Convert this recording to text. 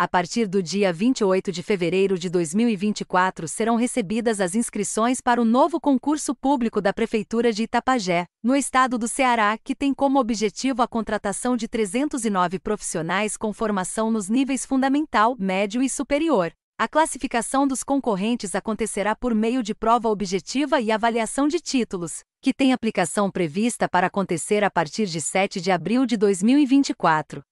a partir do dia 28 de fevereiro de 2024 serão recebidas as inscrições para o novo concurso público da Prefeitura de Itapajé, no estado do Ceará, que tem como objetivo a contratação de 309 profissionais com formação nos níveis fundamental, médio e superior. A classificação dos concorrentes acontecerá por meio de prova objetiva e avaliação de títulos, que tem aplicação prevista para acontecer a partir de 7 de abril de 2024.